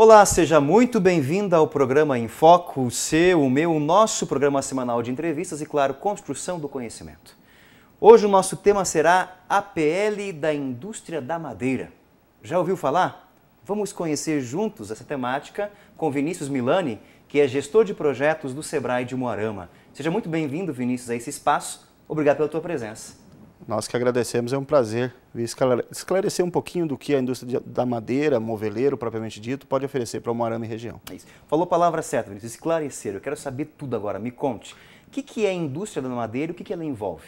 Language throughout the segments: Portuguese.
Olá, seja muito bem-vinda ao programa Em Foco, o seu, o meu, o nosso programa semanal de entrevistas e, claro, construção do conhecimento. Hoje o nosso tema será a PL da indústria da madeira. Já ouviu falar? Vamos conhecer juntos essa temática com Vinícius Milani, que é gestor de projetos do Sebrae de Moarama. Seja muito bem-vindo, Vinícius, a esse espaço. Obrigado pela tua presença. Nós que agradecemos, é um prazer esclarecer um pouquinho do que a indústria da madeira, moveleiro propriamente dito, pode oferecer para o Moarama e região. É Falou a palavra certa, Vinícius, esclarecer. Eu quero saber tudo agora, me conte. O que, que é a indústria da madeira e o que, que ela envolve?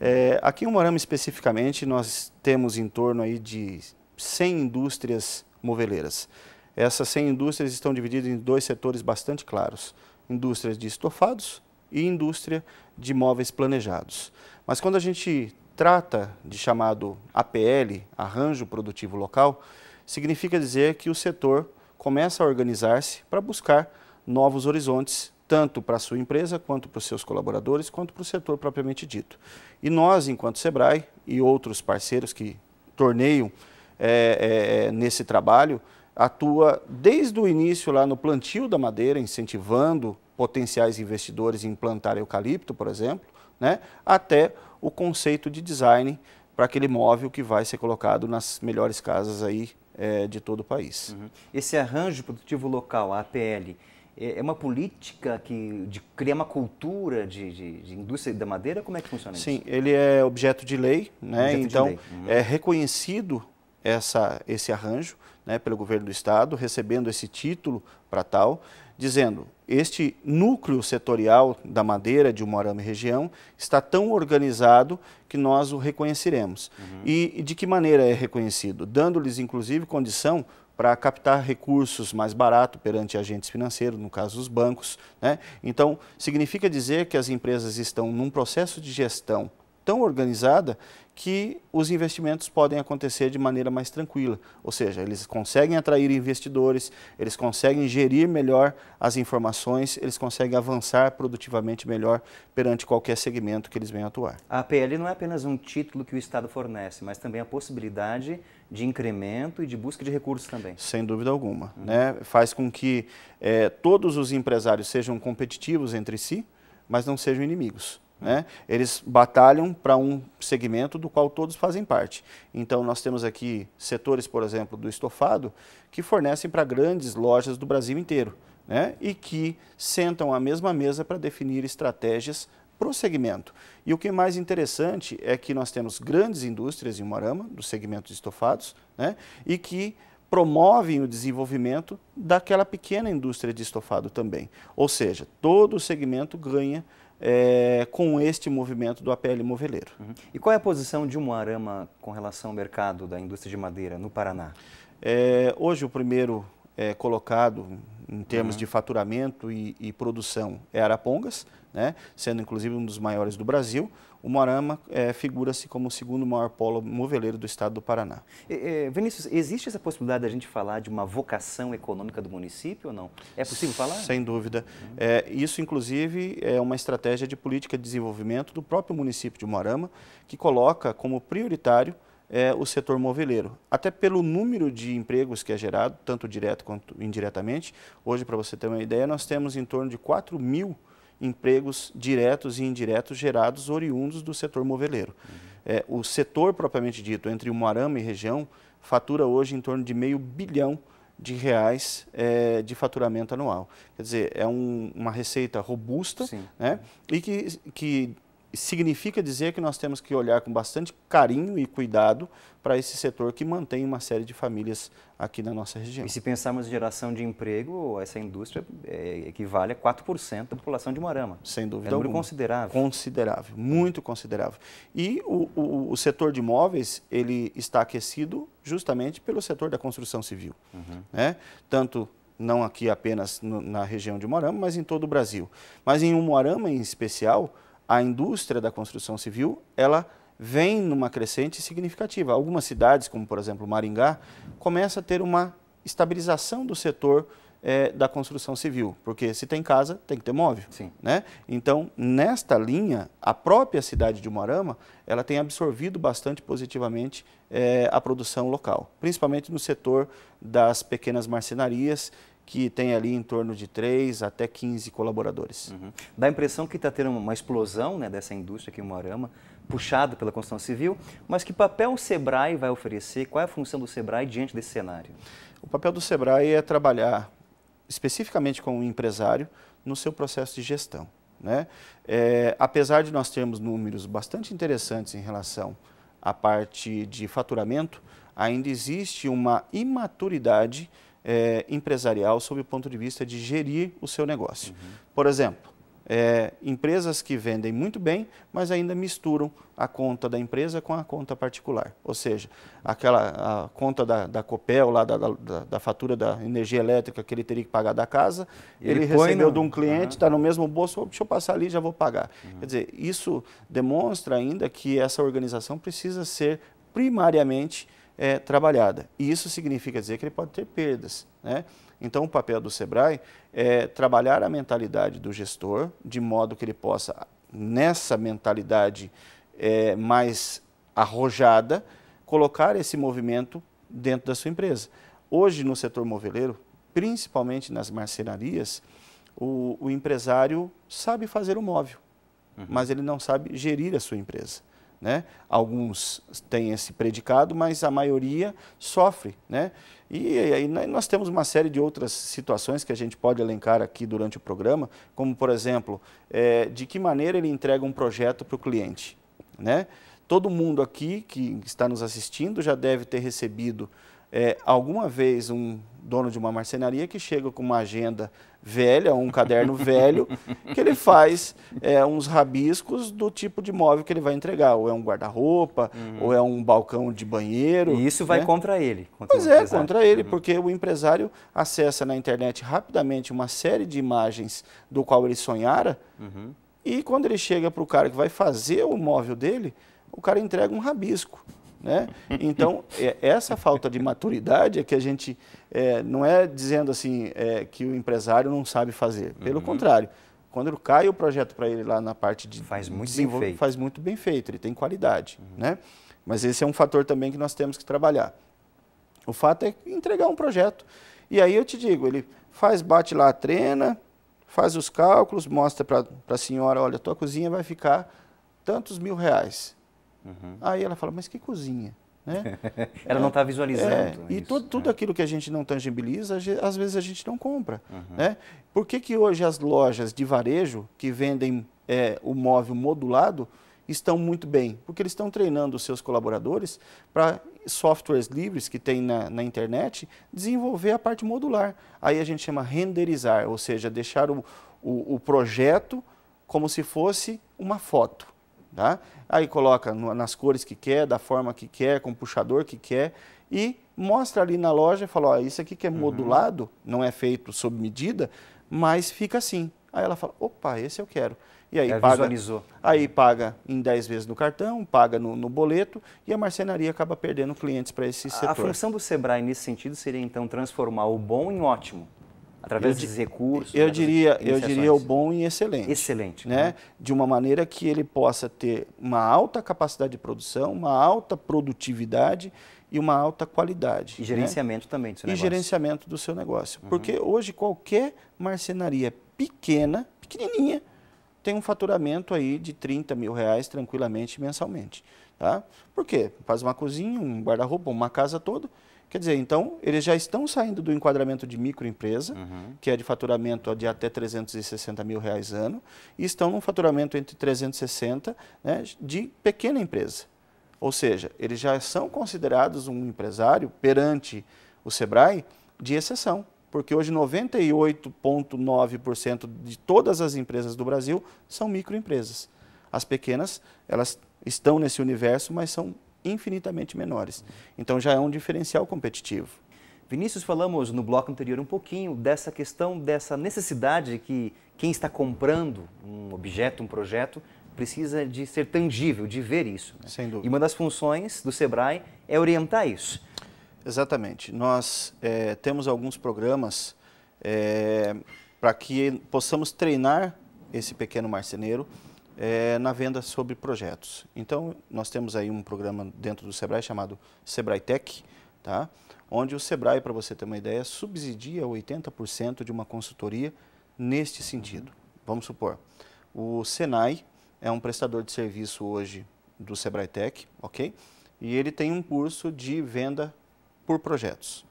É, aqui em Moarama especificamente, nós temos em torno aí de 100 indústrias moveleiras. Essas 100 indústrias estão divididas em dois setores bastante claros. Indústrias de estofados, e indústria de móveis planejados. Mas quando a gente trata de chamado APL, Arranjo Produtivo Local, significa dizer que o setor começa a organizar-se para buscar novos horizontes, tanto para a sua empresa, quanto para os seus colaboradores, quanto para o setor propriamente dito. E nós, enquanto SEBRAE e outros parceiros que torneiam é, é, é nesse trabalho, atua desde o início lá no plantio da madeira, incentivando potenciais investidores em plantar eucalipto, por exemplo, né, até o conceito de design para aquele móvel que vai ser colocado nas melhores casas aí é, de todo o país. Uhum. Esse arranjo produtivo local, a APL, é, é uma política que de criar uma cultura de, de, de, indústria da madeira? Como é que funciona Sim, isso? Sim, ele é objeto de lei, né? Objeto então lei. Uhum. é reconhecido essa, esse arranjo né, pelo governo do estado, recebendo esse título para tal, dizendo este núcleo setorial da madeira de Umuarama região está tão organizado que nós o reconheceremos. Uhum. E, e de que maneira é reconhecido? Dando-lhes, inclusive, condição para captar recursos mais barato perante agentes financeiros, no caso os bancos. Né? Então, significa dizer que as empresas estão num processo de gestão tão organizada que os investimentos podem acontecer de maneira mais tranquila. Ou seja, eles conseguem atrair investidores, eles conseguem gerir melhor as informações, eles conseguem avançar produtivamente melhor perante qualquer segmento que eles venham atuar. A APL não é apenas um título que o Estado fornece, mas também a possibilidade de incremento e de busca de recursos também. Sem dúvida alguma. Uhum. Né? Faz com que eh, todos os empresários sejam competitivos entre si, mas não sejam inimigos. Né? Eles batalham para um segmento do qual todos fazem parte. Então, nós temos aqui setores, por exemplo, do estofado, que fornecem para grandes lojas do Brasil inteiro né? e que sentam à mesma mesa para definir estratégias para o segmento. E o que é mais interessante é que nós temos grandes indústrias em Morama, do segmento de estofados, né? e que promovem o desenvolvimento daquela pequena indústria de estofado também. Ou seja, todo o segmento ganha é, com este movimento do APL Moveleiro. Uhum. E qual é a posição de Moarama com relação ao mercado da indústria de madeira no Paraná? É, hoje o primeiro é, colocado em termos uhum. de faturamento e, e, produção é Arapongas, né? sendo inclusive um dos maiores do Brasil. O Moarama é, figura-se como o segundo maior polo moveleiro do estado do Paraná. É, Vinícius, existe essa possibilidade a gente falar de uma vocação econômica do município ou não? É possível falar? Sem dúvida. Uhum. É, isso, inclusive, é uma estratégia de política de desenvolvimento do próprio município de Moarama, que coloca como prioritário é, o setor moveleiro. Até pelo número de empregos que é gerado, tanto direto quanto indiretamente. Hoje, para você ter uma ideia, nós temos em torno de 4 mil empregos diretos e indiretos gerados oriundos do setor moveleiro. Uhum. É, o setor propriamente dito, entre o Moarama e região, fatura hoje em torno de meio bilhão de reais é, de faturamento anual. Quer dizer, é um, uma receita robusta né, e que, que significa dizer que nós temos que olhar com bastante carinho e cuidado para esse setor que mantém uma série de famílias aqui na nossa região. E se pensarmos em geração de emprego, essa indústria é, equivale a 4% da população de Moarama. Sem dúvida é um número alguma. considerável. Considerável, muito considerável. E o, o, o, setor de imóveis, ele está aquecido justamente pelo setor da construção civil. Uhum. Né? Tanto não aqui apenas no, na região de Moarama, mas em todo o Brasil. Mas em Moarama em especial, a indústria da construção civil, ela vem numa crescente significativa. Algumas cidades, como por exemplo Maringá, começa a ter uma estabilização do setor é, da construção civil, porque se tem casa, tem que ter móvel. Sim. Né? Então, nesta linha, a própria cidade de Moarama, ela tem absorvido bastante positivamente é, a produção local, principalmente no setor das pequenas marcenarias que tem ali em torno de 3 até 15 colaboradores. Uhum. Dá a impressão que está tendo uma explosão né, dessa indústria aqui em Moarama, puxada pela construção civil, mas que papel o SEBRAE vai oferecer? Qual é a função do SEBRAE diante desse cenário? O papel do SEBRAE é trabalhar especificamente com o empresário no seu processo de gestão. Né? É, apesar de nós termos números bastante interessantes em relação à parte de faturamento, ainda existe uma imaturidade é, empresarial sob o ponto de vista de gerir o seu negócio. Uhum. Por exemplo, é, empresas que vendem muito bem, mas ainda misturam a conta da empresa com a conta particular. Ou seja, aquela a conta da, da Copel, lá da, da, da fatura da energia elétrica que ele teria que pagar da casa, ele, ele recebeu no... de um cliente, está uhum. no mesmo bolso, deixa eu passar ali, já vou pagar. Uhum. Quer dizer, isso demonstra ainda que essa organização precisa ser primariamente é, trabalhada. E isso significa dizer que ele pode ter perdas. Né? Então, o papel do SEBRAE é trabalhar a mentalidade do gestor, de modo que ele possa, nessa mentalidade é, mais arrojada, colocar esse movimento dentro da sua empresa. Hoje, no setor moveleiro, principalmente nas marcenarias, o, o empresário sabe fazer o móvel, uhum. mas ele não sabe gerir a sua empresa. Né? Alguns têm esse predicado, mas a maioria sofre, né? E aí nós temos uma série de outras situações que a gente pode elencar aqui durante o programa, como por exemplo, é, de que maneira ele entrega um projeto para o cliente, né? Todo mundo aqui que está nos assistindo já deve ter recebido é, alguma vez um dono de uma marcenaria que chega com uma agenda velha, um caderno velho, que ele faz é, uns rabiscos do tipo de móvel que ele vai entregar. Ou é um guarda-roupa, uhum. ou é um balcão de banheiro. E isso vai né? contra ele. Contra pois é, contra ele, uhum. porque o empresário acessa na internet rapidamente uma série de imagens do qual ele sonhara, uhum. e quando ele chega para o cara que vai fazer o móvel dele, o cara entrega um rabisco. Né? Então, é, essa falta de maturidade é que a gente é, não é dizendo assim é, que o empresário não sabe fazer. Pelo uhum. contrário, quando cai o projeto para ele lá na parte de faz muito bem feito. faz muito bem feito, ele tem qualidade, uhum. né? Mas esse é um fator também que nós temos que trabalhar. O fato é entregar um projeto. E aí eu te digo, ele faz, bate lá a trena, faz os cálculos, mostra para a senhora, olha, tua cozinha vai ficar tantos mil reais. Uhum. Aí ela fala, mas que cozinha? Né? ela não está visualizando. É, isso, e tudo, tudo né? aquilo que a gente não tangibiliza, às vezes a gente não compra. Uhum. Né? Por que, que hoje as lojas de varejo que vendem é, o móvel modulado estão muito bem? Porque eles estão treinando os seus colaboradores para softwares livres que tem na, na, internet desenvolver a parte modular. Aí a gente chama renderizar, ou seja, deixar o, o, o projeto como se fosse uma foto. Tá? Aí coloca no, nas cores que quer, da forma que quer, com o puxador que quer e mostra ali na loja e fala, ó, isso aqui que é uhum. modulado, não é feito sob medida, mas fica assim. Aí ela fala, opa, esse eu quero. E aí ela é, paga, visualizou. Aí paga em 10 vezes no cartão, paga no, no, boleto e a marcenaria acaba perdendo clientes para esse setor. A função do Sebrae nesse sentido seria então transformar o bom em ótimo através de recursos. Eu diria, eu diria o bom e excelente. Excelente. Né? né? De uma maneira que ele possa ter uma alta capacidade de produção, uma alta produtividade e uma alta qualidade. E né? gerenciamento né? também do seu e negócio. E gerenciamento do seu negócio. Uhum. Porque hoje qualquer marcenaria pequena, pequenininha, tem um faturamento aí de 30 mil reais tranquilamente mensalmente. Tá? Por quê? Faz uma cozinha, um guarda-roupa, uma casa toda Quer dizer, então, eles já estão saindo do enquadramento de microempresa, uhum. que é de faturamento de até 360 mil reais ano, e estão num faturamento entre 360 né, de pequena empresa. Ou seja, eles já são considerados um empresário perante o SEBRAE de exceção, porque hoje 98,9% de todas as empresas do Brasil são microempresas. As pequenas, elas estão nesse universo, mas são infinitamente menores. Então já é um diferencial competitivo. Vinícius, falamos no bloco anterior um pouquinho dessa questão, dessa necessidade que quem está comprando um objeto, um projeto, precisa de ser tangível, de ver isso. Né? Sem dúvida. E uma das funções do SEBRAE é orientar isso. Exatamente. Nós é, temos alguns programas é, para que possamos treinar esse pequeno marceneiro é, na venda sobre projetos. Então, nós temos aí um programa dentro do Sebrae chamado Sebrae Tech, tá? onde o Sebrae, para você ter uma ideia, subsidia 80% de uma consultoria neste uhum. sentido. Vamos supor, o Senai é um prestador de serviço hoje do Sebrae Tech, ok? E ele tem um curso de venda por projetos.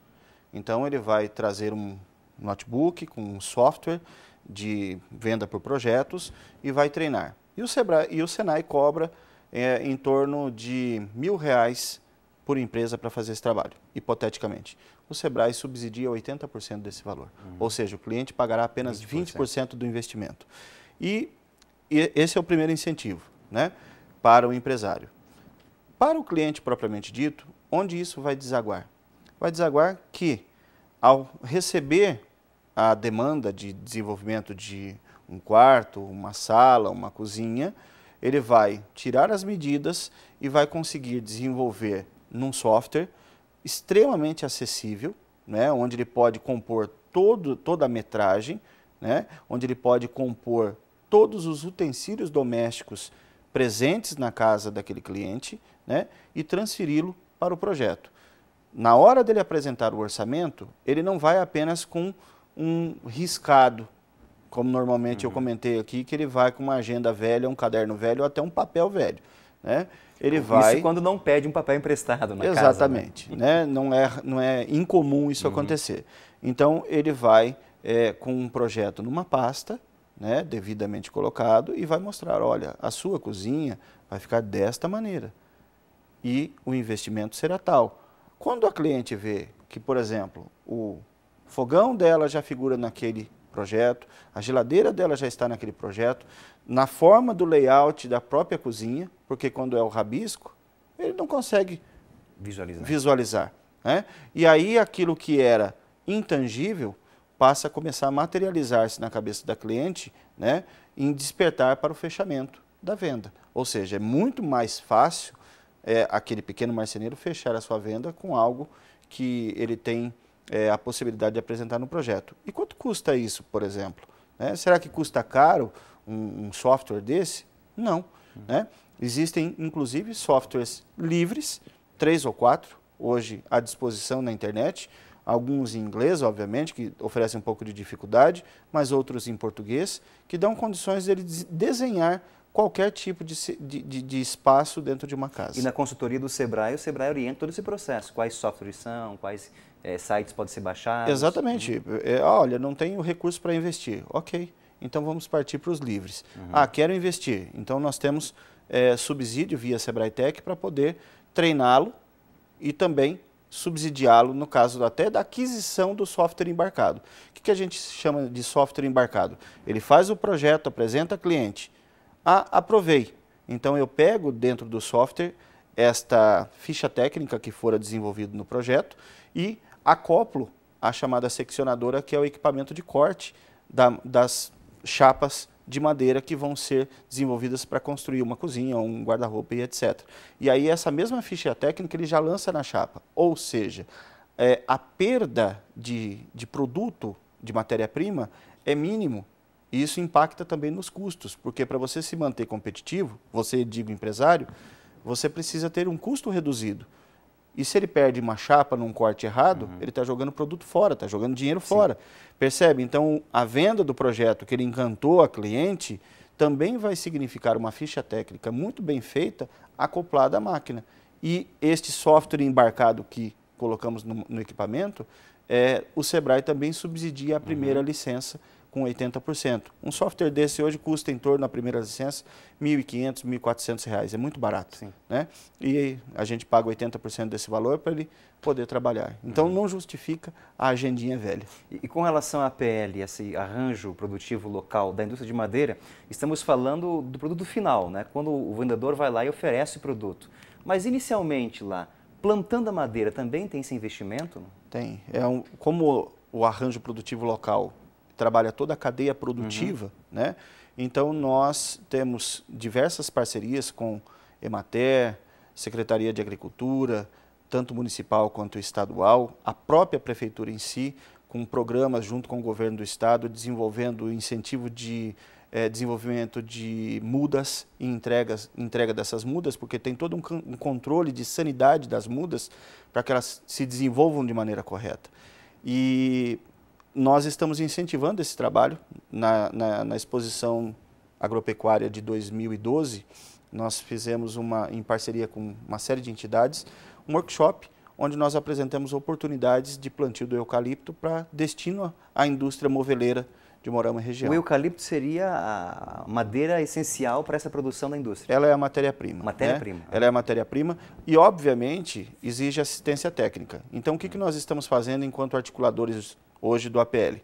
Então, ele vai trazer um notebook com um software de venda por projetos e vai treinar. E o, Sebrae, e o Senai cobra é, em torno de mil reais por empresa para fazer esse trabalho, hipoteticamente. O Sebrae subsidia 80% desse valor. Uhum. Ou seja, o cliente pagará apenas 20%, 20 do investimento. E, e, esse é o primeiro incentivo né, para o empresário. Para o cliente propriamente dito, onde isso vai desaguar? Vai desaguar que, ao receber a demanda de desenvolvimento de um quarto, uma sala, uma cozinha, ele vai tirar as medidas e vai conseguir desenvolver num software extremamente acessível, né, onde ele pode compor todo, toda a metragem, né, onde ele pode compor todos os utensílios domésticos presentes na casa daquele cliente né, e transferi-lo para o projeto. Na hora dele apresentar o orçamento, ele não vai apenas com um riscado como normalmente uhum. eu comentei aqui, que ele vai com uma agenda velha, um caderno velho ou até um papel velho. Né? Ele isso vai... Isso quando não pede um papel emprestado na Exatamente, casa. Né? Exatamente. Né? não, é, não é incomum isso uhum. acontecer. Então, ele vai é, com um projeto numa pasta, né, devidamente colocado, e vai mostrar, olha, a sua cozinha vai ficar desta maneira. E o investimento será tal. Quando a cliente vê que, por exemplo, o fogão dela já figura naquele projeto, a geladeira dela já está naquele projeto, na forma do layout da própria cozinha, porque quando é o rabisco, ele não consegue visualizar. visualizar né? E aí aquilo que era intangível passa a começar a materializar-se na cabeça da cliente né, em despertar para o fechamento da venda. Ou seja, é muito mais fácil é, aquele pequeno marceneiro fechar a sua venda com algo que ele tem é, a possibilidade de apresentar no projeto. E quanto custa isso, por exemplo? Né? Será que custa caro um, um software desse? Não. Uhum. Né? Existem, inclusive, softwares livres, três ou quatro, hoje à disposição na internet. Alguns em inglês, obviamente, que oferecem um pouco de dificuldade, mas outros em português, que dão condições dele desenhar qualquer tipo de, de, de, espaço dentro de uma casa. E na consultoria do Sebrae, o Sebrae orienta todo esse processo, quais softwares são, quais é, sites podem ser baixados? Exatamente. É, olha, não tenho recurso para investir. Ok, então vamos partir para os livres. Uhum. Ah, quero investir. Então nós temos é, subsídio via Sebrae Tech para poder treiná-lo e também subsidiá-lo, no caso até da aquisição do software embarcado. O que, que a gente chama de software embarcado? Ele faz o projeto, apresenta cliente. Ah, aprovei. Então eu pego dentro do software esta ficha técnica que fora desenvolvida no projeto e acoplo a chamada seccionadora, que é o equipamento de corte da, das chapas de madeira que vão ser desenvolvidas para construir uma cozinha, um guarda-roupa e etc. E aí essa mesma ficha técnica ele já lança na chapa, ou seja, é, a perda de, de produto, de matéria-prima, é mínimo. E isso impacta também nos custos, porque para você se manter competitivo, você, digo empresário, você precisa ter um custo reduzido. E se ele perde uma chapa num corte errado, uhum. ele está jogando produto fora, está jogando dinheiro fora. Sim. Percebe? Então, a venda do projeto que ele encantou a cliente também vai significar uma ficha técnica muito bem feita, acoplada à máquina. E este software embarcado que colocamos no, no equipamento, é, o Sebrae também subsidia a primeira uhum. licença com 80%. Um software desse hoje custa em torno, na primeira licença, R$ 1.500, R$ 1.400. É muito barato. Sim. Né? E a gente paga 80% desse valor para ele poder trabalhar. Então, uhum. não justifica a agendinha velha. E, e, com relação à PL, esse arranjo produtivo local da indústria de madeira, estamos falando do produto final, né? quando o vendedor vai lá e oferece o produto. Mas, inicialmente lá, plantando a madeira, também tem esse investimento? Tem. É um, como o arranjo produtivo local trabalha toda a cadeia produtiva, uhum. né? Então nós temos diversas parcerias com Emater, Secretaria de Agricultura, tanto municipal quanto estadual, a própria prefeitura em si, com programas junto com o governo do estado, desenvolvendo incentivo de é, desenvolvimento de mudas e entregas, entrega dessas mudas, porque tem todo um, um controle de sanidade das mudas para que elas se desenvolvam de maneira correta. E nós estamos incentivando esse trabalho. Na, na, na, exposição agropecuária de 2012, nós fizemos uma, em parceria com uma série de entidades, um workshop onde nós apresentamos oportunidades de plantio do eucalipto para destino à indústria moveleira de Morama região. O eucalipto seria a madeira essencial para essa produção da indústria? Ela é a matéria-prima. Matéria-prima. Né? Ela é a matéria-prima e, obviamente, exige assistência técnica. Então, o que, que nós estamos fazendo enquanto articuladores hoje do APL,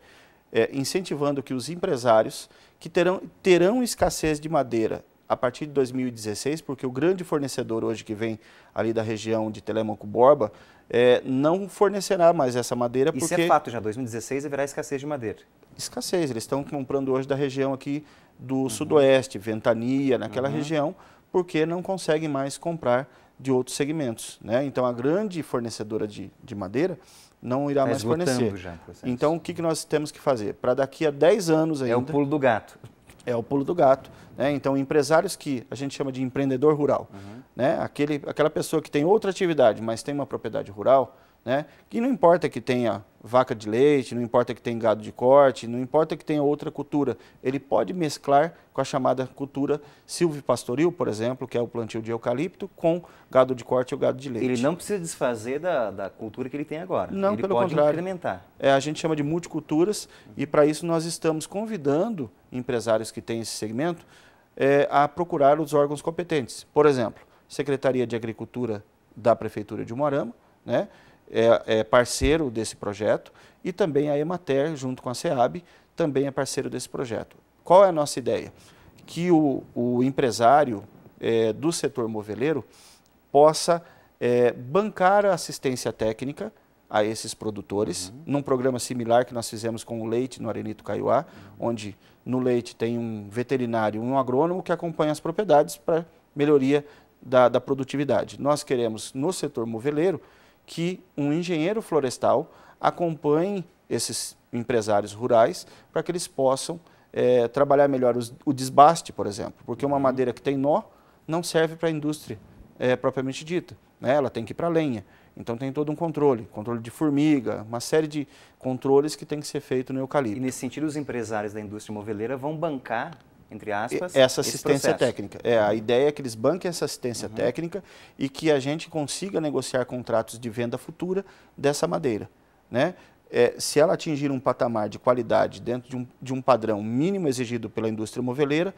é, incentivando que os empresários que terão, terão escassez de madeira a partir de 2016, porque o grande fornecedor hoje que vem ali da região de Telemaco Borba é, não fornecerá mais essa madeira. Isso é porque... é fato já, 2016 haverá escassez de madeira. Escassez, eles estão comprando hoje da região aqui do uhum. sudoeste, Ventania, naquela uhum. região, porque não conseguem mais comprar de outros segmentos. Né? Então a grande fornecedora de, de madeira não irá tá mais fornecer. Já então, o que, que nós temos que fazer? Para daqui a 10 anos ainda... É o pulo do gato. É o pulo do gato. Né? Então, empresários que a gente chama de empreendedor rural, uhum. né? Aquele, aquela pessoa que tem outra atividade, mas tem uma propriedade rural, né? Que não importa que tenha vaca de leite, não importa que tenha gado de corte, não importa que tenha outra cultura, ele pode mesclar com a chamada cultura silvipastoril, por exemplo, que é o plantio de eucalipto, com gado de corte ou gado de leite. Ele não precisa desfazer da, da cultura que ele tem agora. Não, ele pelo pode contrário. incrementar. É, a gente chama de multiculturas e para isso nós estamos convidando empresários que têm esse segmento é, a procurar os órgãos competentes. Por exemplo, Secretaria de Agricultura da Prefeitura de Moarama, né? é, é parceiro desse projeto, e também a Emater, junto com a SEAB, também é parceiro desse projeto. Qual é a nossa ideia? Que o, o empresário é, do setor moveleiro possa é, bancar a assistência técnica a esses produtores, uhum. num programa similar que nós fizemos com o leite no Arenito Caiuá, uhum. onde no leite tem um veterinário, um agrônomo que acompanha as propriedades para melhoria da, da, produtividade. Nós queremos, no setor moveleiro, que um engenheiro florestal acompanhe esses empresários rurais para que eles possam é, trabalhar melhor os, o desbaste, por exemplo, porque uma uhum. madeira que tem nó não serve para a indústria é, propriamente dita, né? ela tem que ir para a lenha. Então tem todo um controle, controle de formiga, uma série de controles que tem que ser feito no eucalipto. E nesse sentido, os empresários da indústria moveleira vão bancar entre aspas, essa assistência técnica. É, a uhum. ideia é que eles banquem essa assistência uhum. técnica e que a gente consiga negociar contratos de venda futura dessa madeira. Né? É, se ela atingir um patamar de qualidade dentro de um, de um padrão mínimo exigido pela indústria moveleira,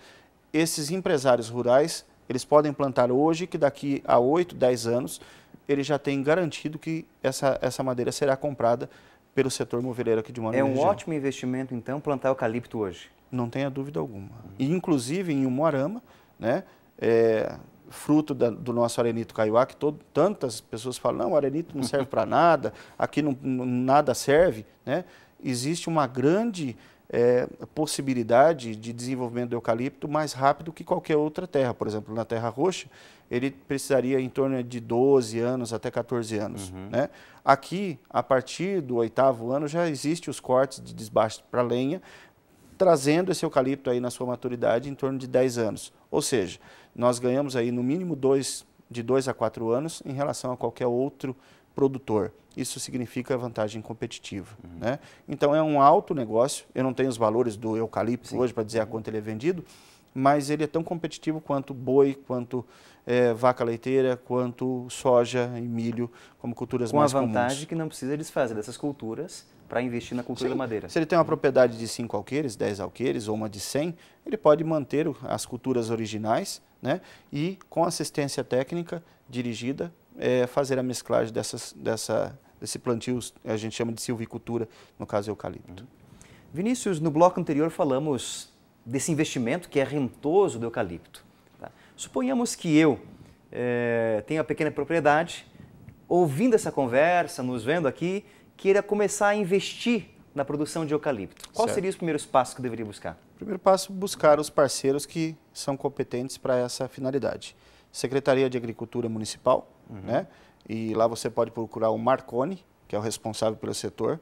esses empresários rurais eles podem plantar hoje, que daqui a 8, 10 anos, ele já tem garantido que essa, essa madeira será comprada pelo setor moveleiro aqui de Manaus. É um região. ótimo investimento, então, plantar eucalipto hoje. Não tenha dúvida alguma. E, inclusive, em Umuarama, né, é, fruto da, do nosso arenito caiuá, que todo, tantas pessoas falam, não, o arenito não serve para nada, aqui não, nada serve, né? existe uma grande é, possibilidade de desenvolvimento do eucalipto mais rápido que qualquer outra terra. Por exemplo, na terra roxa, ele precisaria em torno de 12 anos até 14 anos. Uhum. Né? Aqui, a partir do oitavo ano, já existem os cortes de desbaste para lenha, trazendo esse eucalipto aí na sua maturidade em torno de 10 anos. Ou seja, nós ganhamos aí no mínimo dois, de 2 a 4 anos em relação a qualquer outro produtor. Isso significa vantagem competitiva. Uhum. Né? Então é um alto negócio, eu não tenho os valores do eucalipto Sim. hoje para dizer a quanto ele é vendido, mas ele é tão competitivo quanto boi, quanto é, vaca leiteira, quanto soja e milho, como culturas Com mais comuns. Com a vantagem comuns. que não precisa desfazer dessas culturas para investir na cultura Sim. da madeira. Se ele tem uma propriedade de 5 alqueires, 10 alqueires ou uma de 100, ele pode manter as culturas originais né? e, com assistência técnica dirigida, é, fazer a mesclagem dessas, dessa, desse plantio, a gente chama de silvicultura, no caso eucalipto. Uhum. Vinícius, no bloco anterior falamos desse investimento que é rentoso do eucalipto. Tá? Suponhamos que eu é, eh, uma pequena propriedade, ouvindo essa conversa, nos vendo aqui, queira começar a investir na produção de eucalipto. Qual certo. seria os primeiros passos que eu deveria buscar? Primeiro passo, buscar os parceiros que são competentes para essa finalidade. Secretaria de Agricultura Municipal, uhum. né? E lá você pode procurar o Marconi, que é o responsável pelo setor,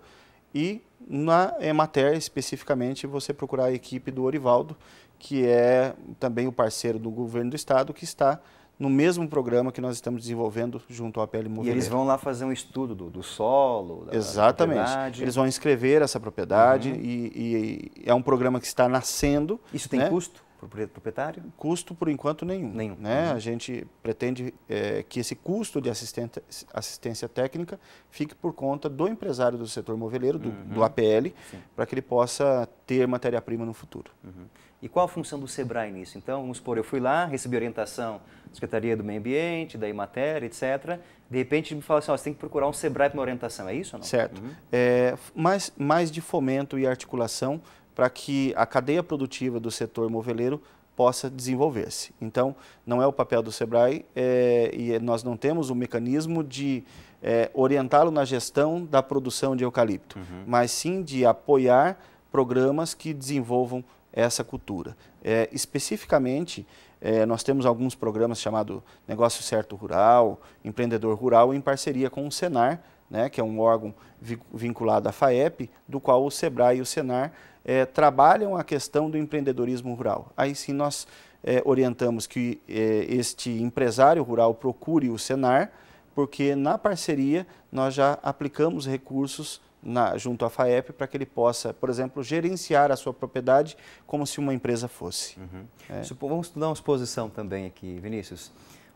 e na Emater, especificamente, você procurar a equipe do Orivaldo, que é também o parceiro do governo do estado, que está no mesmo programa que nós estamos desenvolvendo junto ao APL Movimento. E eles vão lá fazer um estudo do, do solo, da, Exatamente. propriedade. Eles vão inscrever essa propriedade uhum. e, e, é um programa que está nascendo. Isso tem né? custo? proprietário? Custo, por enquanto, nenhum. Nenhum. Né? Uhum. A gente pretende é, que esse custo de assistência técnica fique por conta do empresário do setor moveleiro, do, uhum. do APL, para que ele possa ter matéria-prima no futuro. Uhum. E qual a função do SEBRAE nisso? Então, vamos supor, eu fui lá, recebi orientação da Secretaria do Meio Ambiente, da Imatéria, etc. De repente me fala assim, ó, você tem que procurar um SEBRAE para uma orientação, é isso ou não? Certo. Uhum. É, mais, mais de fomento e articulação para que a cadeia produtiva do setor moveleiro possa desenvolver-se. Então, não é o papel do SEBRAE é, e é, nós não temos um mecanismo de é, orientá-lo na gestão da produção de eucalipto, uhum. mas sim de apoiar programas que desenvolvam essa cultura. É, especificamente, é, nós temos alguns programas chamados Negócio Certo Rural, Empreendedor Rural, em parceria com o Senar, né, que é um órgão vinculado à FAEP, do qual o SEBRAE e o Senar é, trabalham a questão do empreendedorismo rural. Aí sim nós é, orientamos que é, este empresário rural procure o Senar, porque na parceria nós já aplicamos recursos na, junto à FAEP para que ele possa, por exemplo, gerenciar a sua propriedade como se uma empresa fosse. Uhum. É. Vamos estudar uma exposição também aqui, Vinícius.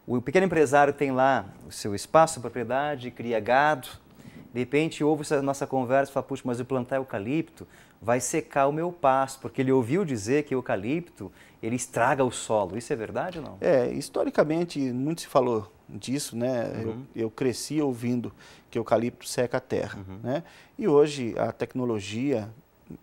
O pequeno empresário tem lá o seu espaço, propriedade, cria gado, de repente ouve essa nossa conversa e fala, puxa, mas eu plantar eucalipto vai secar o meu pasto, porque ele ouviu dizer que eucalipto ele estraga o solo. Isso é verdade ou não? É, historicamente muito se falou disso, né? Uhum. Eu, eu, cresci ouvindo que eucalipto seca a terra, uhum. né? E hoje a tecnologia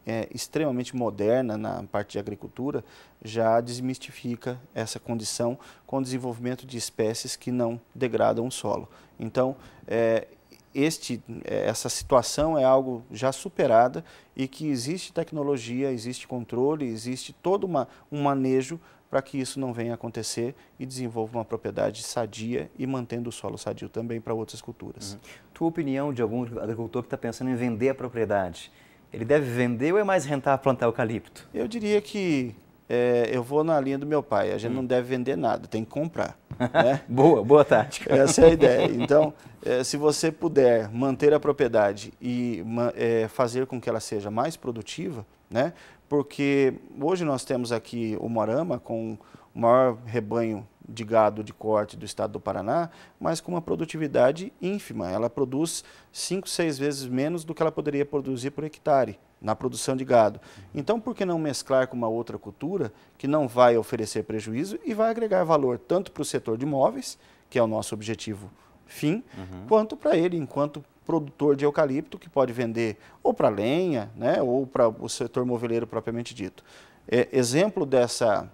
é, extremamente moderna na parte de agricultura já desmistifica essa condição com o desenvolvimento de espécies que não degradam o solo. Então, é, este, é, essa situação é algo já superada e que existe tecnologia, existe controle, existe todo uma, um manejo para que isso não venha a acontecer e desenvolva uma propriedade sadia e mantendo o solo sadio também para outras culturas. Uhum. Tua opinião de algum agricultor que está pensando em vender a propriedade? Ele deve vender ou é mais rentável plantar eucalipto? Eu diria que é, eu vou na linha do meu pai, a gente hum. não deve vender nada, tem que comprar. Né? boa, boa tática. Essa é a ideia. Então, é, se você puder manter a propriedade e é, fazer com que ela seja mais produtiva, né? porque hoje nós temos aqui o Morama com o maior rebanho de gado de corte do estado do Paraná, mas com uma produtividade ínfima. Ela produz 5, 6 vezes menos do que ela poderia produzir por hectare na produção de gado. Então, por que não mesclar com uma outra cultura que não vai oferecer prejuízo e vai agregar valor tanto para o setor de imóveis, que é o nosso objetivo fim, uhum. quanto para ele enquanto produtor de eucalipto que pode vender ou para lenha, né, ou para o setor moveleiro propriamente dito. É, exemplo dessa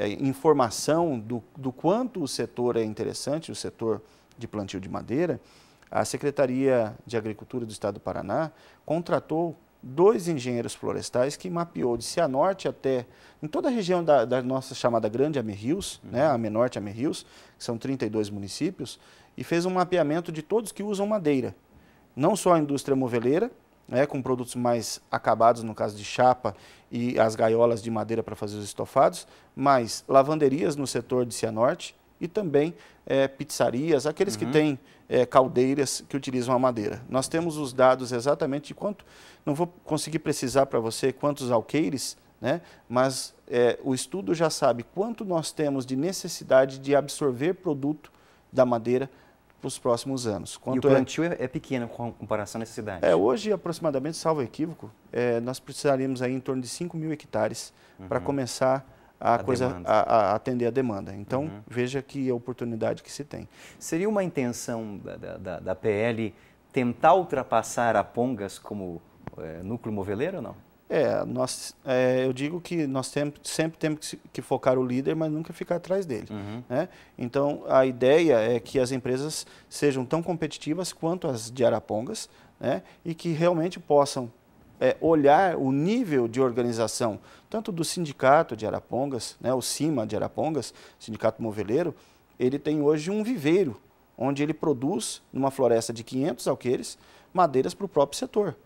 é, informação do, do quanto o setor é interessante, o setor de plantio de madeira, a Secretaria de Agricultura do Estado do Paraná contratou dois engenheiros florestais que mapeou de Cianorte até, em toda a região da, da nossa chamada Grande Amerrios, uhum. né, a Menorte Amerrios, que são 32 municípios, e fez um mapeamento de todos que usam madeira. Não só a indústria moveleira, né, com produtos mais acabados, no caso de chapa e as gaiolas de madeira para fazer os estofados, mas lavanderias no setor de Cianorte e também é, pizzarias, aqueles uhum. que têm é, caldeiras que utilizam a madeira. Nós temos os dados exatamente de quanto, não vou conseguir precisar para você quantos alqueires, né, mas é, o estudo já sabe quanto nós temos de necessidade de absorver produto da madeira para os próximos anos. Quanto e o é- plantio é, é pequeno com comparação à necessidade? É, hoje, aproximadamente, salvo equívoco, é, nós precisaríamos aí em torno de 5 mil hectares uhum. para começar a, a coisa, a, a, atender a demanda. Então, uhum. veja que a oportunidade que se tem. Seria uma intenção da, da, da PL tentar ultrapassar a Pongas como é, núcleo moveleiro ou não? É, nós, é, eu digo que nós tem, sempre temos que focar o líder, mas nunca ficar atrás dele. Uhum. Né? Então, a ideia é que as empresas sejam tão competitivas quanto as de Arapongas né? e que realmente possam é, olhar o nível de organização, tanto do sindicato de Arapongas, né? o CIMA de Arapongas, Sindicato Moveleiro, ele tem hoje um viveiro, onde ele produz, numa floresta de 500 alqueires, madeiras para o próprio setor.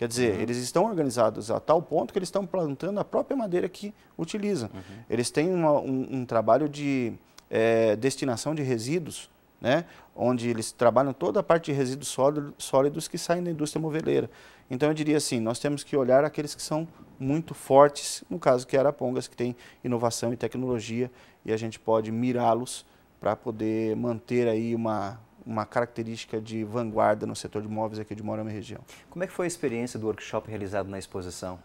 Quer dizer, uhum. eles estão organizados a tal ponto que eles estão plantando a própria madeira que utilizam. Uhum. Eles têm uma, um, um, trabalho de é, destinação de resíduos, né? onde eles trabalham toda a parte de resíduos sólidos, sólidos que saem da indústria moveleira. Então, eu diria assim, nós temos que olhar aqueles que são muito fortes, no caso que é Arapongas, que tem inovação e tecnologia, e a gente pode mirá-los para poder manter aí uma, uma característica de vanguarda no setor de imóveis aqui de Morama e região. Como é que foi a experiência do workshop realizado na exposição?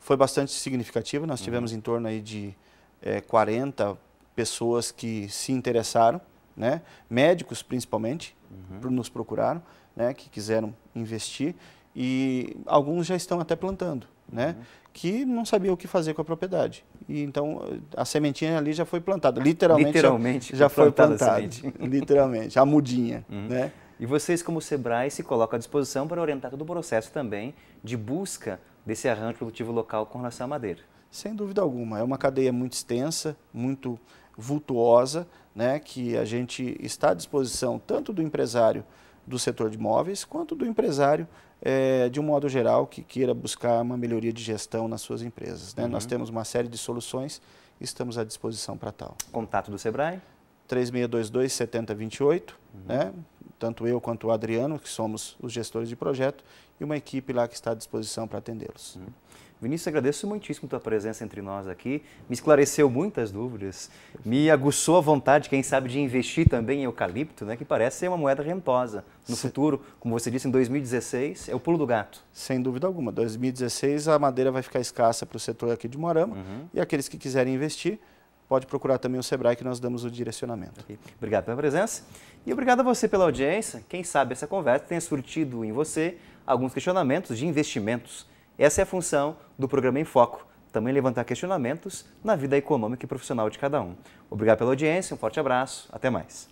Foi bastante significativa, nós uhum. tivemos em torno aí de é, eh, 40 pessoas que se interessaram, né? médicos principalmente, uhum. nos procuraram, né? que quiseram investir e alguns já estão até plantando né? Uhum. Que não sabia o que fazer com a propriedade. E então a sementinha ali já foi plantada, literalmente. Literalmente já, já foi plantada. literalmente, a mudinha, uhum. né? E vocês, como Sebrae, se colocam à disposição para orientar todo o processo também de busca desse arranjo produtivo local com relação à madeira. Sem dúvida alguma. É uma cadeia muito extensa, muito vultuosa, né, que a gente está à disposição tanto do empresário do setor de imóveis quanto do empresário é, de um modo geral, que queira buscar uma melhoria de gestão nas suas empresas. Né? Uhum. Nós temos uma série de soluções e estamos à disposição para tal. Contato do Sebrae? 3622-7028, uhum. né? tanto eu quanto o Adriano, que somos os gestores de projeto, e uma equipe lá que está à disposição para atendê-los. Uhum. Vinícius, agradeço muitíssimo a tua presença entre nós aqui. Me esclareceu muitas dúvidas, me aguçou a vontade, quem sabe, de investir também em eucalipto, né, que parece ser uma moeda rentosa. No Se... futuro, como você disse, em 2016, é o pulo do gato. Sem dúvida alguma. 2016 a madeira vai ficar escassa para o setor aqui de Moarama uhum. e aqueles que quiserem investir, pode procurar também o Sebrae que nós damos o direcionamento. Okay. Obrigado pela presença e obrigado a você pela audiência. Quem sabe essa conversa tenha surtido em você alguns questionamentos de investimentos. Essa é a função do programa em foco, também levantar questionamentos na vida econômica e profissional de cada um. Obrigado pela audiência, um forte abraço, até mais.